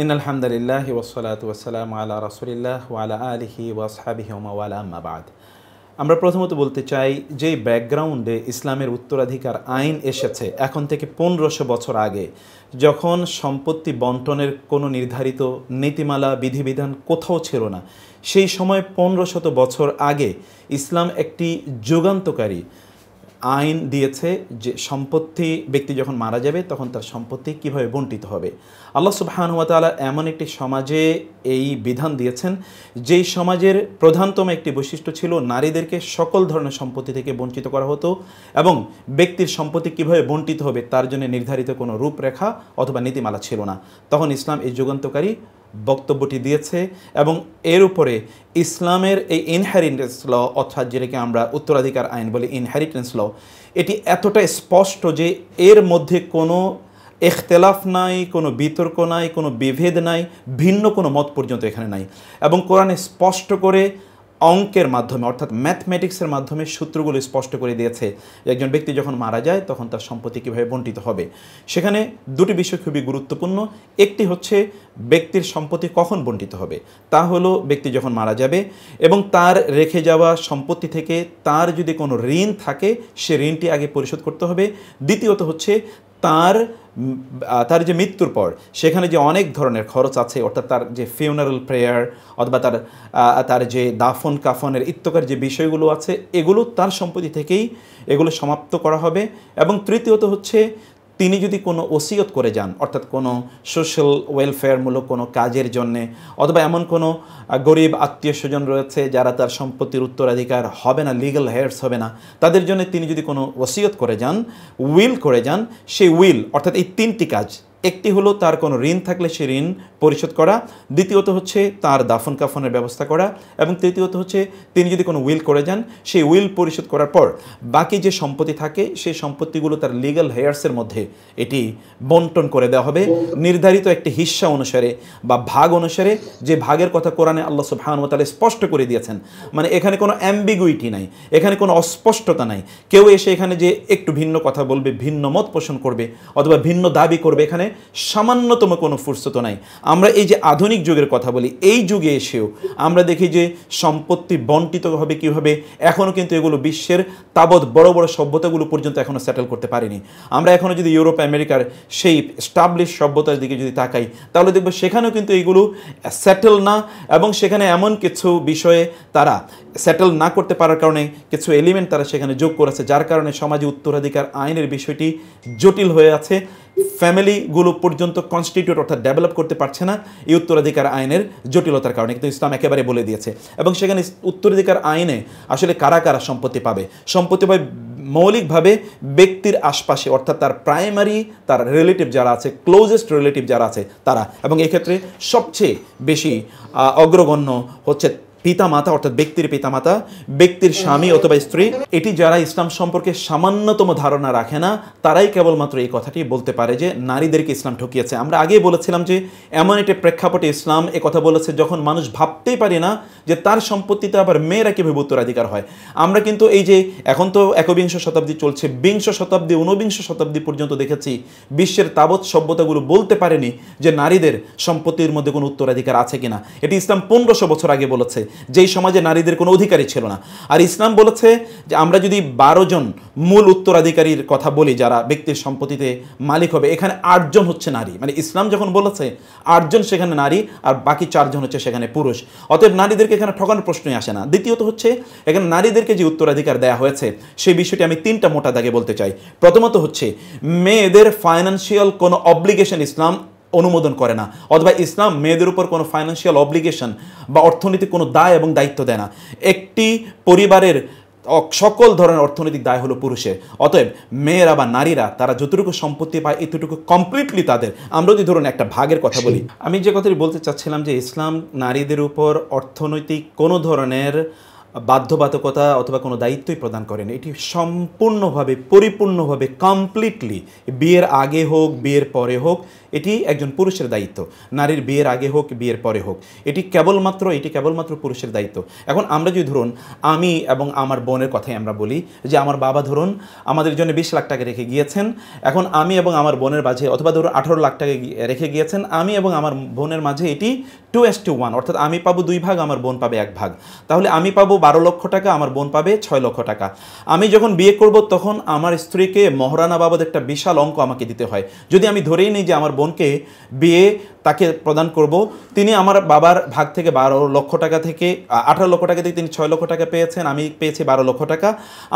In আলহামদুলিল্লাহ ওসলাত ওয়াসালাম আলা রসুলিল্লাহ ওয়ালা আলহি ওয়াসহাবিহমাওয়ালা আম্মাবাদ আমরা প্রথমত বলতে চাই যে ব্যাকগ্রাউন্ডে ইসলামের উত্তরাধিকার আইন এসেছে এখন থেকে পনেরোশো বছর আগে যখন সম্পত্তি বন্টনের কোনো নির্ধারিত নীতিমালা বিধিবিধান কোথাও ছিল না সেই সময় পনেরো শত বছর আগে ইসলাম একটি যুগান্তকারী আইন দিয়েছে যে সম্পত্তি ব্যক্তি যখন মারা যাবে তখন তার সম্পত্তি কিভাবে বন্টিত হবে আল্লাহ সুবাহানুয়াতালা এমন একটি সমাজে এই বিধান দিয়েছেন যেই সমাজের প্রধানতম একটি বৈশিষ্ট্য ছিল নারীদেরকে সকল ধরনের সম্পত্তি থেকে বঞ্চিত করা হতো এবং ব্যক্তির সম্পত্তি কিভাবে বন্টিত হবে তার জন্য নির্ধারিত কোনো রূপরেখা অথবা নীতিমালা ছিল না তখন ইসলাম এই যুগান্তকারী বক্তব্যটি দিয়েছে এবং এর উপরে ইসলামের এই ইনহেরিটেন্স ল অর্থাৎ যেটাকে আমরা উত্তরাধিকার আইন বলি ইনহেরিটেন্স ল এটি এতটা স্পষ্ট যে এর মধ্যে কোনো এখতেলাফ নাই কোনো বিতর্ক নাই কোনো বিভেদ নাই ভিন্ন কোনো মত পর্যন্ত এখানে নাই এবং কোরআনে স্পষ্ট করে অঙ্কের মাধ্যমে অর্থাৎ ম্যাথমেটিক্সের মাধ্যমে সূত্রগুলো স্পষ্ট করে দিয়েছে একজন ব্যক্তি যখন মারা যায় তখন তার সম্পত্তি কীভাবে বন্টিত হবে সেখানে দুটি বিষয় খুবই গুরুত্বপূর্ণ একটি হচ্ছে ব্যক্তির সম্পত্তি কখন বন্টিত হবে তা হলো ব্যক্তি যখন মারা যাবে এবং তার রেখে যাওয়া সম্পত্তি থেকে তার যদি কোনো ঋণ থাকে সে ঋণটি আগে পরিশোধ করতে হবে দ্বিতীয়ত হচ্ছে তার তার যে মৃত্যুর পর সেখানে যে অনেক ধরনের খরচ আছে অর্থাৎ তার যে ফিউনারেল প্রেয়ার অথবা তার তার যে দাফন কাফনের ইত্যকার যে বিষয়গুলো আছে এগুলো তার সম্পত্তি থেকেই এগুলো সমাপ্ত করা হবে এবং তৃতীয়ত হচ্ছে তিনি যদি কোনো ওসিয়ত করে যান অর্থাৎ কোনো সোশ্যাল ওয়েলফেয়ারমূলক কোনো কাজের জন্যে অথবা এমন কোনো গরিব আত্মীয় স্বজন রয়েছে যারা তার সম্পত্তির উত্তরাধিকার হবে না লিগাল হেয়ার্স হবে না তাদের জন্য তিনি যদি কোনো ওসিয়ত করে যান উইল করে যান সেই উইল অর্থাৎ এই তিনটি কাজ একটি হলো তার কোনো ঋণ থাকলে সে ঋণ পরিশোধ করা দ্বিতীয়ত হচ্ছে তার দাফন কাফনের ব্যবস্থা করা এবং তৃতীয়ত হচ্ছে তিনি যদি কোনো উইল করে যান সেই উইল পরিশোধ করার পর বাকি যে সম্পত্তি থাকে সেই সম্পত্তিগুলো তার লিগাল হেয়ার্সের মধ্যে এটি বন্টন করে দেওয়া হবে নির্ধারিত একটি হিস্সা অনুসারে বা ভাগ অনুসারে যে ভাগের কথা কোরআনে আল্লাহ সুবহানাহু ওয়া স্পষ্ট করে দিয়েছেন মানে এখানে কোনো অ্যাম্বিগুইটি নাই এখানে কোনো অস্পষ্টতা নাই কেউ এসে এখানে যে একটু ভিন্ন কথা বলবে ভিন্ন মত পোষণ করবে অথবা ভিন্ন দাবি করবে এখানে সামান্যতম কোনো ফুরসত নাই আমরা এই যে আধুনিক যুগের কথা বলি এই যুগে এসেও আমরা দেখি যে সম্পত্তি বন্টিত হবে কীভাবে এখনও কিন্তু এগুলো বিশ্বের তাবৎ বড় বড় সভ্যতাগুলো পর্যন্ত এখনও সেটেল করতে পারিনি আমরা এখনও যদি ইউরোপ আমেরিকার সেই স্টাবলিশ সভ্যতার দিকে যদি তাকাই তাহলে দেখবো সেখানেও কিন্তু এগুলো সেটেল না এবং সেখানে এমন কিছু বিষয়ে তারা সেটেল না করতে পারার কারণে কিছু এলিমেন্ট তারা সেখানে যোগ করেছে যার কারণে সমাজে উত্তরাধিকার আইনের বিষয়টি জটিল হয়ে আছে ফ্যামিলিগুলো পর্যন্ত কনস্টিটিউট অর্থাৎ ডেভেলপ করতে পারছে না এই উত্তরাধিকার আইনের জটিলতার কারণে কিন্তু ইসলাম একেবারে বলে দিয়েছে এবং সেখানে উত্তরাধিকার আইনে আসলে কারা কারা সম্পত্তি পাবে সম্পত্তি পাবে মৌলিকভাবে ব্যক্তির আশপাশে অর্থাৎ তার প্রাইমারি তার রিলেটিভ যারা আছে ক্লোজেস্ট রিলেটিভ যারা আছে তারা এবং এক্ষেত্রে সবচেয়ে বেশি অগ্রগণ্য হচ্ছে পিতামাতা অর্থাৎ ব্যক্তির পিতামাতা ব্যক্তির স্বামী অথবা স্ত্রী এটি যারা ইসলাম সম্পর্কে সামান্যতম ধারণা রাখে না তারাই কেবলমাত্র এই কথাটি বলতে পারে যে নারীদেরকে ইসলাম ঠকিয়েছে আমরা আগেই বলেছিলাম যে এমন একটি প্রেক্ষাপটে ইসলাম এ কথা বলেছে যখন মানুষ ভাবতেই পারে না যে তার সম্পত্তিতে আবার মেয়েরা কীভাবে উত্তরাধিকার হয় আমরা কিন্তু এই যে এখন তো একবিংশ শতাব্দী চলছে বিংশ শতাব্দী ঊনবিংশ শতাব্দী পর্যন্ত দেখেছি বিশ্বের তাবৎ সভ্যতাগুলো বলতে পারেনি যে নারীদের সম্পত্তির মধ্যে কোনো উত্তরাধিকার আছে কিনা এটি ইসলাম পনেরোশো বছর আগে বলেছে যেই সমাজে নারীদের কোনো অধিকারই ছিল না আর ইসলাম বলেছে যে আমরা যদি বারো জন মূল উত্তরাধিকারীর কথা বলি যারা ব্যক্তির সম্পত্তিতে মালিক হবে এখানে আটজন হচ্ছে নারী মানে ইসলাম যখন বলেছে আটজন সেখানে নারী আর বাকি চারজন হচ্ছে সেখানে পুরুষ অতএব নারীদেরকে এখানে ঠকানোর প্রশ্নই আসে না দ্বিতীয়ত হচ্ছে এখানে নারীদেরকে যে উত্তরাধিকার দেয়া হয়েছে সেই বিষয়টি আমি তিনটা মোটা দাগে বলতে চাই প্রথমত হচ্ছে মেয়েদের ফাইন্যান্সিয়াল কোনো অব্লিগেশন ইসলাম অনুমোদন করে না অথবা ইসলাম মেয়েদের উপর কোনো ফাইন্যান্সিয়াল অব্লিগেশন বা অর্থনৈতিক কোনো দায় এবং দায়িত্ব দেয় না একটি পরিবারের সকল ধরনের অর্থনৈতিক দায় হলো পুরুষের অতএব মেয়েরা বা নারীরা তারা যতটুকু সম্পত্তি পায় এতটুকু কমপ্লিটলি তাদের আমরা যদি ধরুন একটা ভাগের কথা বলি আমি যে কথাটি বলতে চাচ্ছিলাম যে ইসলাম নারীদের উপর অর্থনৈতিক কোনো ধরনের বাধ্যবাধকতা অথবা কোনো দায়িত্বই প্রদান করেন এটি সম্পূর্ণভাবে পরিপূর্ণভাবে কমপ্লিটলি বিয়ের আগে হোক বিয়ের পরে হোক এটি একজন পুরুষের দায়িত্ব নারীর বিয়ের আগে হোক বিয়ের পরে হোক এটি কেবলমাত্র এটি কেবলমাত্র পুরুষের দায়িত্ব এখন আমরা যদি ধরুন আমি এবং আমার বোনের কথাই আমরা বলি যে আমার বাবা ধরুন আমাদের জন্য বিশ লাখ টাকা রেখে গিয়েছেন এখন আমি এবং আমার বোনের মাঝে অথবা ধরুন আঠারো লাখ টাকা রেখে গিয়েছেন আমি এবং আমার বোনের মাঝে এটি টু এস টু ওয়ান অর্থাৎ আমি পাবো দুই ভাগ আমার বোন পাবে এক ভাগ তাহলে আমি পাবো বারো লক্ষ টাকা আমার বোন পাবে ছয় লক্ষ টাকা আমি যখন বিয়ে করব তখন আমার স্ত্রীকে মহারানা বাবদ একটা বিশাল অঙ্ক আমাকে দিতে হয় যদি আমি ধরেই নিই যে আমার বোনকে বিয়ে তাকে প্রদান করব তিনি আমার বাবার ভাগ থেকে বারো লক্ষ টাকা থেকে আঠারো লক্ষ টাকা থেকে তিনি ছয় লক্ষ টাকা পেয়েছেন আমি পেয়েছি বারো লক্ষ টাকা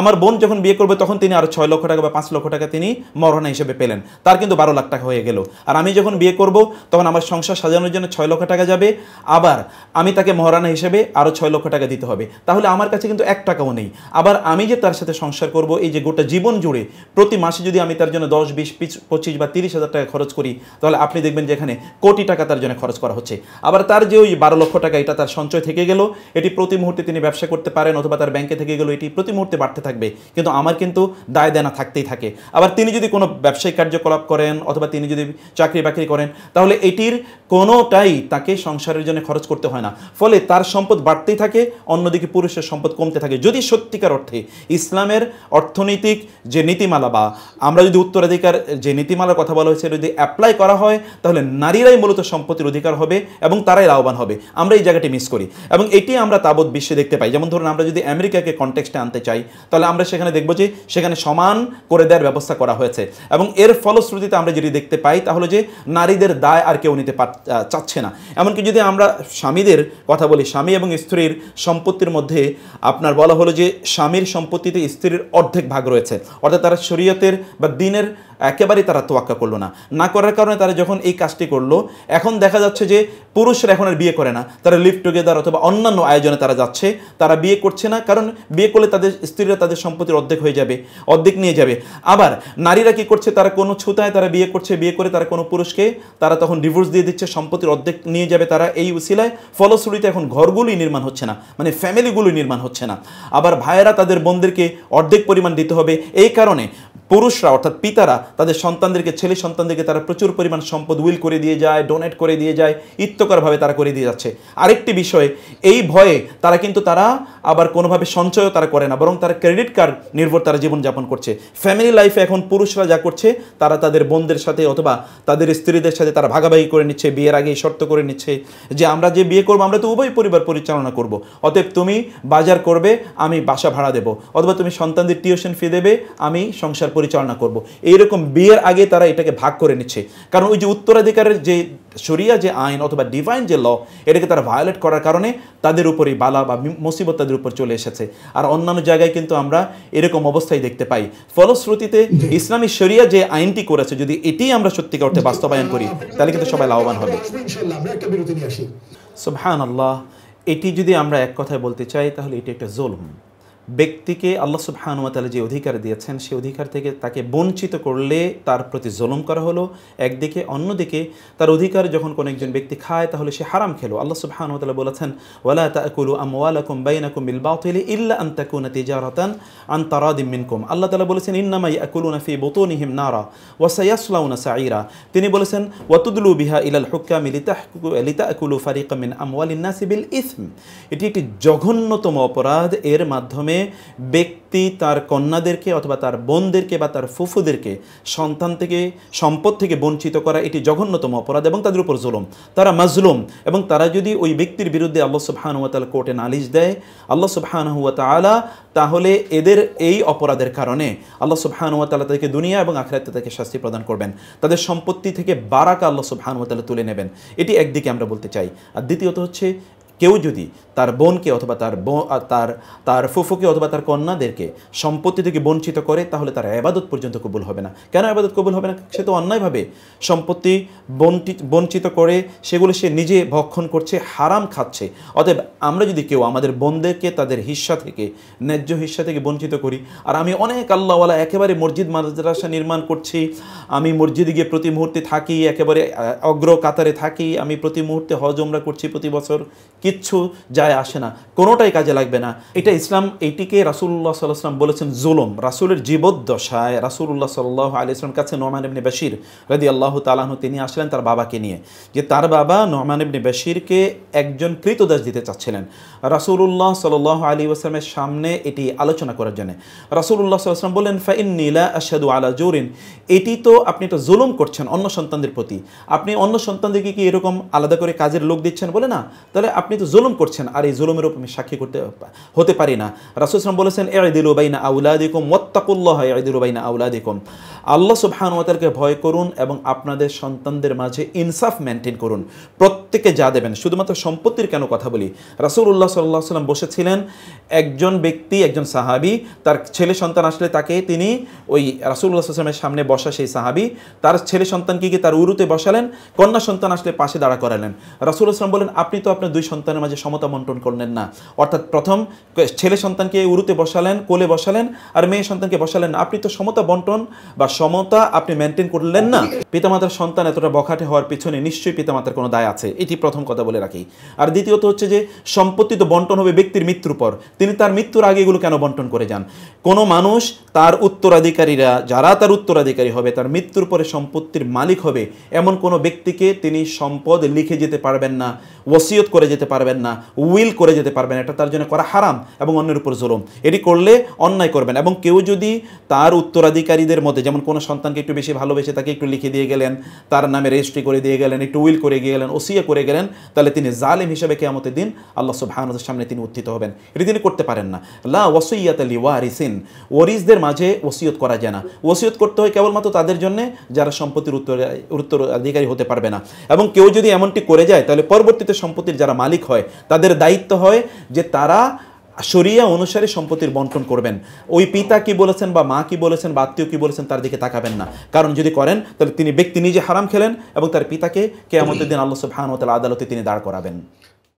আমার বোন যখন বিয়ে করবে তখন তিনি আরও ছয় লক্ষ টাকা বা পাঁচ লক্ষ টাকা তিনি মরণা হিসেবে পেলেন তার কিন্তু বারো লাখ টাকা হয়ে গেল আর আমি যখন বিয়ে করব তখন আমার সংসার সাজানোর জন্য ছয় লক্ষ টাকা যাবে আবার আমি তাকে মহারানা হিসেবে আরও ছয় লক্ষ টাকা দিতে হবে তাহলে আমার কাছে কিন্তু এক টাকাও নেই আবার আমি যে তার সাথে সংসার করব এই যে গোটা জীবন জুড়ে প্রতি মাসে যদি আমি তার জন্য দশ বিশ পঁচিশ বা তিরিশ হাজার টাকা খরচ করি তাহলে আপনি দেখবেন যে এখানে কোটি টাকা তার জন্য খরচ করা হচ্ছে আবার তার যে ওই বারো লক্ষ টাকা এটা তার সঞ্চয় থেকে গেল এটি প্রতি মুহূর্তে তিনি ব্যবসা করতে পারেন অথবা তার ব্যাংকে থেকে গেল এটি প্রতি মুহূর্তে বাড়তে থাকবে কিন্তু আমার কিন্তু দায় দেনা থাকতেই থাকে আবার তিনি যদি কোনো ব্যবসায়িক কার্যকলাপ করেন অথবা তিনি যদি চাকরি বাকরি করেন তাহলে এটির কোনোটাই তাকে সংসারের জন্য খরচ করতে হয় না ফলে তার সম্পদ বাড়তেই থাকে অন্যদিকে পুরুষ পুরুষের সম্পদ কমতে থাকে যদি সত্যিকার অর্থে ইসলামের অর্থনৈতিক যে নীতিমালা বা আমরা যদি উত্তরাধিকার যে নীতিমালার কথা বলা হয়েছে যদি অ্যাপ্লাই করা হয় তাহলে নারীরাই মূলত সম্পত্তির অধিকার হবে এবং তারাই লাভবান হবে আমরা এই জায়গাটি মিস করি এবং এটি আমরা তাবৎ বিশ্বে দেখতে পাই যেমন ধরুন আমরা যদি আমেরিকাকে কনটেক্সটে আনতে চাই তাহলে আমরা সেখানে দেখব যে সেখানে সমান করে দেওয়ার ব্যবস্থা করা হয়েছে এবং এর ফলশ্রুতিতে আমরা যদি দেখতে পাই তাহলে যে নারীদের দায় আর কেউ নিতে চাচ্ছে না এমনকি যদি আমরা স্বামীদের কথা বলি স্বামী এবং স্ত্রীর সম্পত্তির মধ্যে মধ্যে আপনার বলা হলো যে স্বামীর সম্পত্তিতে স্ত্রীর অর্ধেক ভাগ রয়েছে অর্থাৎ তারা শরীয়তের বা দিনের একেবারেই তারা তোয়াক্কা করলো না না করার কারণে তারা যখন এই কাজটি করলো এখন দেখা যাচ্ছে যে পুরুষরা এখন আর বিয়ে করে না তারা লিভ টুগেদার অথবা অন্যান্য আয়োজনে তারা যাচ্ছে তারা বিয়ে করছে না কারণ বিয়ে করলে তাদের স্ত্রীরা তাদের সম্পত্তির অর্ধেক হয়ে যাবে অর্ধেক নিয়ে যাবে আবার নারীরা কি করছে তারা কোনো ছুতায় তারা বিয়ে করছে বিয়ে করে তারা কোনো পুরুষকে তারা তখন ডিভোর্স দিয়ে দিচ্ছে সম্পত্তির অর্ধেক নিয়ে যাবে তারা এই উশিলায় ফলশ্রুতিতে এখন ঘরগুলোই নির্মাণ হচ্ছে না মানে ফ্যামিলিগুলোই নির্মাণ হচ্ছে না আবার ভাইয়েরা তাদের বোনদেরকে অর্ধেক পরিমাণ দিতে হবে এই কারণে পুরুষরা অর্থাৎ পিতারা তাদের সন্তানদেরকে ছেলে সন্তানদেরকে তারা প্রচুর পরিমাণ সম্পদ উইল করে দিয়ে যায় ডোনেট করে দিয়ে যায় ইত্যকরভাবে তারা করে দিয়ে যাচ্ছে আরেকটি বিষয় এই ভয়ে তারা কিন্তু তারা আবার কোনোভাবে সঞ্চয়ও তারা করে না বরং তারা ক্রেডিট কার্ড নির্ভর তারা জীবনযাপন করছে ফ্যামিলি লাইফে এখন পুরুষরা যা করছে তারা তাদের বোনদের সাথে অথবা তাদের স্ত্রীদের সাথে তারা ভাগাভাগি করে নিচ্ছে বিয়ের আগে শর্ত করে নিচ্ছে যে আমরা যে বিয়ে করবো আমরা তো উভয় পরিবার পরিচালনা করব। অতএব তুমি বাজার করবে আমি বাসা ভাড়া দেব অথবা তুমি সন্তানদের টিউশন ফি দেবে আমি সংসার পরিচালনা করব এইরকম এরকম বিয়ের আগে তারা এটাকে ভাগ করে নিচ্ছে কারণ ওই যে উত্তরাধিকারের যে সরিয়া যে আইন অথবা ডিভাইন যে ল এটাকে তারা ভায়োলেট করার কারণে তাদের উপরই বালা বা মুসিবত তাদের উপর চলে এসেছে আর অন্যান্য জায়গায় কিন্তু আমরা এরকম অবস্থায় দেখতে পাই ফলশ্রুতিতে ইসলামী সরিয়া যে আইনটি করেছে যদি এটি আমরা সত্যিকার অর্থে বাস্তবায়ন করি তাহলে কিন্তু সবাই লাভবান হবে সুবহান আল্লাহ এটি যদি আমরা এক কথায় বলতে চাই তাহলে এটি একটা জোলম ব্যক্তিকে আল্লাহ সুবহানুয়াতালা যে অধিকার দিয়েছেন সে অধিকার থেকে তাকে বঞ্চিত করলে তার প্রতি জলম করা হলো একদিকে অন্যদিকে তার অধিকার যখন কোনো একজন ব্যক্তি খায় তাহলে সে হারাম খেলো আল্লাহ সুবহানুয়াতালা বলেছেন ওয়ালা তাকুলু আমওয়ালাকুম বাইনাকুম বিল বাতিল ইল্লা আন তাকু তাকুনা তিজারাতান আন তারাদিম মিনকুম আল্লাহ তালা বলেছেন ইন্নামাই আকুলু ইয়াকুলুনা ফি নিহিম নারা ওয়াসাইয়াসলাউ না সাঈরা তিনি বলেছেন ওয়া তুদলু বিহা ইলাল মিলিতা লিতা আকুলু ফারিকা মিন আমওয়ালিন নাসি বিল ইসম এটি একটি জঘন্যতম অপরাধ এর মাধ্যমে কারণে মানে ব্যক্তি তার কন্যাদেরকে অথবা তার বোনদেরকে বা তার ফুফুদেরকে সন্তান থেকে সম্পদ থেকে বঞ্চিত করা এটি জঘন্যতম অপরাধ এবং তাদের উপর জুলুম তারা মাজলুম এবং তারা যদি ওই ব্যক্তির বিরুদ্ধে আল্লাহ সুবাহানুয়াতাল কোর্টে নালিশ দেয় আল্লাহ সুবাহানুয়া তালা তাহলে এদের এই অপরাধের কারণে আল্লাহ সুবাহানুয়া তালা তাদেরকে দুনিয়া এবং আখরাতে তাকে শাস্তি প্রদান করবেন তাদের সম্পত্তি থেকে বারাকা আল্লাহ সুবাহানুয়া তালা তুলে নেবেন এটি একদিকে আমরা বলতে চাই আর দ্বিতীয়ত হচ্ছে কেউ যদি তার বোনকে অথবা তার তার তার ফুফুকে অথবা তার কন্যাদেরকে সম্পত্তি থেকে বঞ্চিত করে তাহলে তার আবাদত পর্যন্ত কবুল হবে না কেন আবাদত কবুল হবে না সে তো অন্যায়ভাবে সম্পত্তি বঞ্চিত করে সেগুলো সে নিজে ভক্ষণ করছে হারাম খাচ্ছে অতএব আমরা যদি কেউ আমাদের বোনদেরকে তাদের হিস্সা থেকে ন্যায্য হিস্সা থেকে বঞ্চিত করি আর আমি অনেক আল্লাহওয়ালা একেবারে মসজিদ মাদ্রাসা নির্মাণ করছি আমি মসজিদে গিয়ে প্রতি মুহূর্তে থাকি একেবারে অগ্র কাতারে থাকি আমি প্রতি মুহূর্তে হজ করছি প্রতি বছর কিচ্ছু যায় আসে না কোনোটাই কাজে লাগবে না এটা ইসলাম এইটিকে রাসুল্লাহ সাল্লাহাম বলেছেন জুলুম রাসুলের জীবদ্দশায় রাসুল্লাহ সাল্লাহ আলি ইসলাম কাছে নোমান ইবনে বাসির রাজি আল্লাহ তালাহ তিনি আসলেন তার বাবাকে নিয়ে যে তার বাবা নোমান ইবনে বাসিরকে একজন কৃতদাস দিতে চাচ্ছিলেন রাসুল্লাহ সাল আলী আসলামের সামনে এটি আলোচনা করার জন্য রাসুল্লাহ সাল্লাম বললেন ফাইন নীলা আশাদু আলা জোরিন এটি তো আপনি একটা জুলুম করছেন অন্য সন্তানদের প্রতি আপনি অন্য সন্তানদেরকে কি এরকম আলাদা করে কাজের লোক দিচ্ছেন বলে না তাহলে আপনি আপনি তো জুলুম করছেন আর এই জুলুমের উপর আমি সাক্ষী করতে হতে পারি না রাসুল ইসলাম বলেছেন এ দিল বাইনা আউলাদিকুম মোত্তাকুল্লাহ এ দিল বাইনা আউলাদিকুম আল্লাহ সুবাহানুয়াতালকে ভয় করুন এবং আপনাদের সন্তানদের মাঝে ইনসাফ মেনটেন করুন প্রত্যেকে যা দেবেন শুধুমাত্র সম্পত্তির কেন কথা বলি রাসুল উল্লাহ সাল্লাহ সাল্লাম বসেছিলেন একজন ব্যক্তি একজন সাহাবি তার ছেলে সন্তান আসলে তাকে তিনি ওই রাসুল্লাহ সাল্লামের সামনে বসা সেই সাহাবি তার ছেলে সন্তানকে গিয়ে তার উরুতে বসালেন কন্যা সন্তান আসলে পাশে দাঁড়া করালেন রাসুল আসলাম বলেন আপনি তো আপনার দুই সন্তান সন্তানের মাঝে সমতা বন্টন করলেন না অর্থাৎ প্রথম ছেলে সন্তানকে উরুতে বসালেন কোলে বসালেন আর মেয়ে সন্তানকে বসালেন না আপনি তো সমতা বন্টন বা সমতা আপনি মেনটেন করলেন না পিতামাতার সন্তান এতটা বখাটে হওয়ার পিছনে নিশ্চয়ই পিতামাতার কোনো দায় আছে এটি প্রথম কথা বলে রাখি আর দ্বিতীয়ত হচ্ছে যে সম্পত্তি তো বন্টন হবে ব্যক্তির মৃত্যুর পর তিনি তার মৃত্যুর আগে এগুলো কেন বন্টন করে যান কোন মানুষ তার উত্তরাধিকারীরা যারা তার উত্তরাধিকারী হবে তার মৃত্যুর পরে সম্পত্তির মালিক হবে এমন কোনো ব্যক্তিকে তিনি সম্পদ লিখে যেতে পারবেন না ওসিয়ত করে যেতে পারবেন না উইল করে যেতে পারবেন এটা তার জন্য করা হারাম এবং অন্যের উপর জোরম এটি করলে অন্যায় করবেন এবং কেউ যদি তার উত্তরাধিকারীদের মধ্যে যেমন কোনো সন্তানকে একটু বেশি ভালোবেসে তাকে একটু লিখে দিয়ে গেলেন তার নামে রেজিস্ট্রি করে দিয়ে গেলেন একটু উইল করে গিয়ে গেলেন ওসিয়া করে গেলেন তাহলে তিনি জালেম হিসেবে কেয়ামতের দিন আল্লাহ সুবাহানদের সামনে তিনি উত্থিত হবেন এটি তিনি করতে পারেন না লা ওয়াসইয়াত আলি ওয়ারিসিন ওরিসদের মাঝে ওসিয়ত করা যায় না ওসিয়ত করতে হয় কেবলমাত্র তাদের জন্য যারা সম্পত্তির উত্তর উত্তরাধিকারী হতে পারবে না এবং কেউ যদি এমনটি করে যায় তাহলে পরবর্তীতে সম্পত্তির যারা মালিক মালিক হয় তাদের দায়িত্ব হয় যে তারা সরিয়া অনুসারে সম্পত্তির বন্টন করবেন ওই পিতা কি বলেছেন বা মা কি বলেছেন বা আত্মীয় কি বলেছেন তার দিকে তাকাবেন না কারণ যদি করেন তাহলে তিনি ব্যক্তি নিজে হারাম খেলেন এবং তার পিতাকে কে আমাদের দিন আল্লাহ সব হান আদালতে তিনি দাঁড় করাবেন